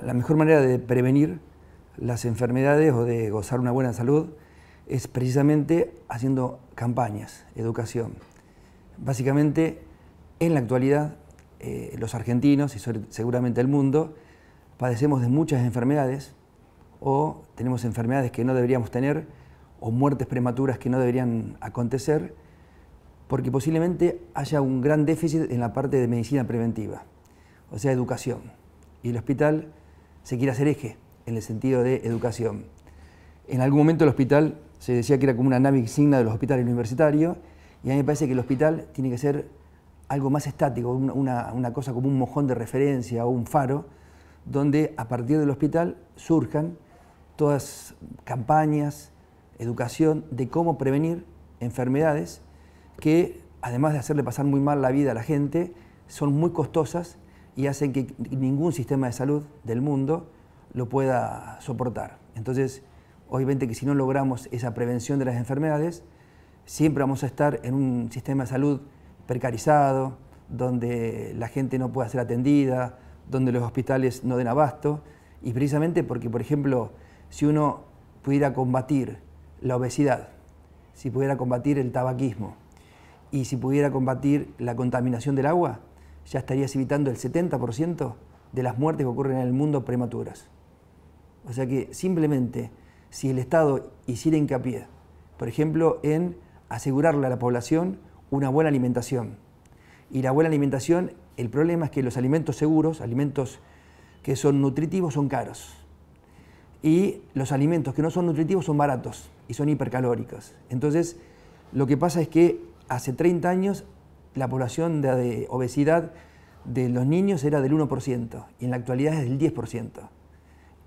La mejor manera de prevenir las enfermedades o de gozar una buena salud es precisamente haciendo campañas, educación. Básicamente, en la actualidad, eh, los argentinos y seguramente el mundo padecemos de muchas enfermedades o tenemos enfermedades que no deberíamos tener o muertes prematuras que no deberían acontecer porque posiblemente haya un gran déficit en la parte de medicina preventiva, o sea, educación. Y el hospital se quiere hacer eje en el sentido de educación. En algún momento el hospital se decía que era como una nave insignia de los hospitales universitarios y a mí me parece que el hospital tiene que ser algo más estático, una, una cosa como un mojón de referencia o un faro, donde a partir del hospital surjan todas campañas, educación de cómo prevenir enfermedades que, además de hacerle pasar muy mal la vida a la gente, son muy costosas y hacen que ningún sistema de salud del mundo lo pueda soportar. Entonces, obviamente que si no logramos esa prevención de las enfermedades, siempre vamos a estar en un sistema de salud precarizado, donde la gente no pueda ser atendida, donde los hospitales no den abasto, y precisamente porque, por ejemplo, si uno pudiera combatir la obesidad, si pudiera combatir el tabaquismo y si pudiera combatir la contaminación del agua, ya estarías evitando el 70% de las muertes que ocurren en el mundo prematuras. O sea que simplemente si el Estado hiciera hincapié, por ejemplo, en asegurarle a la población una buena alimentación. Y la buena alimentación, el problema es que los alimentos seguros, alimentos que son nutritivos, son caros. Y los alimentos que no son nutritivos son baratos y son hipercalóricos. Entonces, lo que pasa es que hace 30 años la población de, obesidad de los niños era del 1% y en la actualidad es del 10%.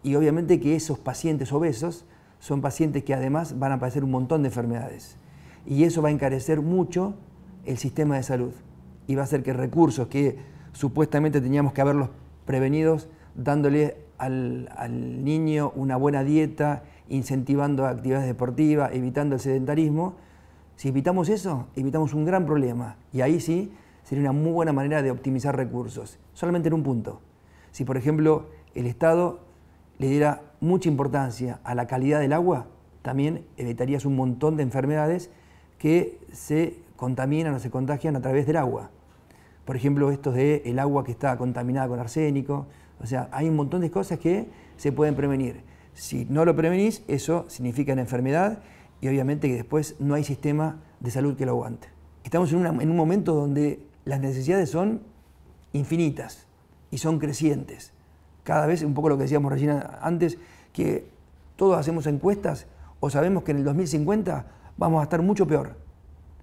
Y obviamente que esos pacientes obesos son pacientes que además van a padecer un montón de enfermedades. Y eso va a encarecer mucho el sistema de salud y va a hacer que recursos que supuestamente teníamos que haberlos prevenidos dándole al niño una buena dieta, incentivando actividades deportivas, evitando el sedentarismo, si evitamos eso, evitamos un gran problema. Y ahí sí sería una muy buena manera de optimizar recursos. Solamente en un punto. Si, por ejemplo, el Estado le diera mucha importancia a la calidad del agua, también evitarías un montón de enfermedades que se contaminan o se contagian a través del agua. Por ejemplo, esto de el agua que está contaminada con arsénico. O sea, hay un montón de cosas que se pueden prevenir. Si no lo prevenís, eso significa una enfermedad y obviamente que después no hay sistema de salud que lo aguante. Estamos en, en un momento donde las necesidades son infinitas y son crecientes. Cada vez, un poco lo que decíamos Regina antes, que todos hacemos encuestas o sabemos que en el 2050 vamos a estar mucho peor,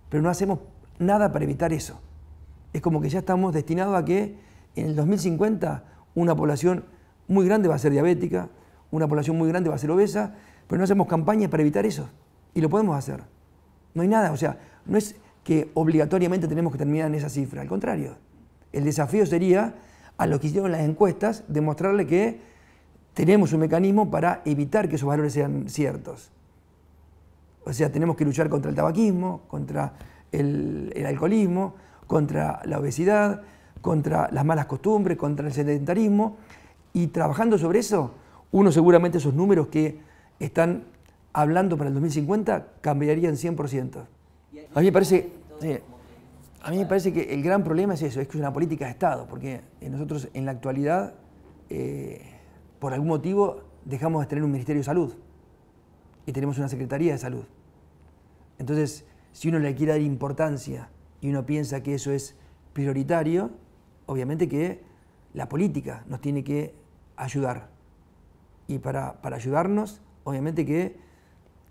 pero no hacemos nada para evitar eso. Es como que ya estamos destinados a que en el 2050 una población muy grande va a ser diabética, una población muy grande va a ser obesa, pero no hacemos campañas para evitar eso. Y lo podemos hacer. No hay nada, o sea, no es que obligatoriamente tenemos que terminar en esa cifra, al contrario. El desafío sería a los que hicieron las encuestas demostrarle que tenemos un mecanismo para evitar que esos valores sean ciertos. O sea, tenemos que luchar contra el tabaquismo, contra el, el alcoholismo, contra la obesidad, contra las malas costumbres, contra el sedentarismo. Y trabajando sobre eso, uno seguramente esos números que están hablando para el 2050, cambiarían 100%. A mí me parece, a mí parece que el gran problema es eso, es que es una política de Estado, porque nosotros en la actualidad, eh, por algún motivo, dejamos de tener un Ministerio de Salud y tenemos una Secretaría de Salud. Entonces, si uno le quiere dar importancia y uno piensa que eso es prioritario, obviamente que la política nos tiene que ayudar. Y para, para ayudarnos, obviamente que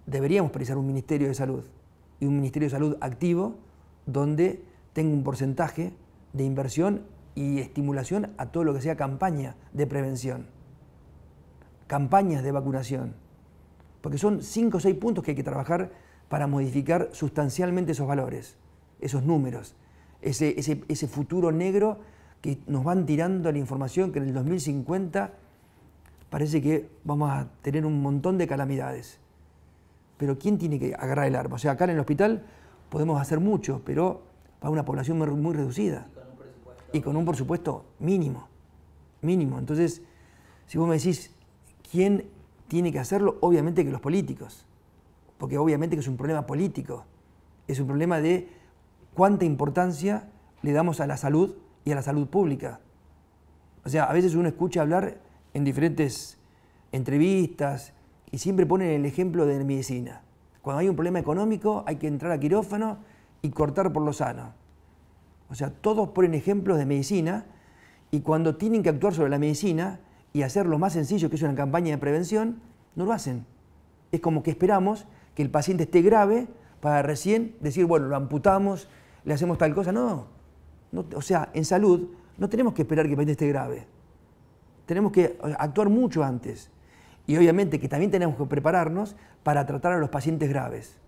deberíamos precisar un Ministerio de Salud y un Ministerio de Salud activo donde tenga un porcentaje de inversión y estimulación a todo lo que sea campaña de prevención, campañas de vacunación, porque son cinco o seis puntos que hay que trabajar para modificar sustancialmente esos valores, esos números, ese, futuro negro que nos van tirando la información que en el 2050 parece que vamos a tener un montón de calamidades. Pero ¿quién tiene que agarrar el arma? O sea, acá en el hospital podemos hacer mucho, pero para una población muy reducida. Y con un presupuesto, y con un presupuesto mínimo. Mínimo. Entonces, si vos me decís, ¿quién tiene que hacerlo? Obviamente que los políticos. Porque obviamente que es un problema político. Es un problema de cuánta importancia le damos a la salud y a la salud pública. O sea, a veces uno escucha hablar en diferentes entrevistas, y siempre ponen el ejemplo de medicina. Cuando hay un problema económico hay que entrar a quirófano y cortar por lo sano. O sea, todos ponen ejemplos de medicina y cuando tienen que actuar sobre la medicina y hacer lo más sencillo que es una campaña de prevención, no lo hacen. Es como que esperamos que el paciente esté grave para recién decir, bueno, lo amputamos, le hacemos tal cosa. No, no o sea, en salud no tenemos que esperar que el paciente esté grave. Tenemos que actuar mucho antes y obviamente que también tenemos que prepararnos para tratar a los pacientes graves.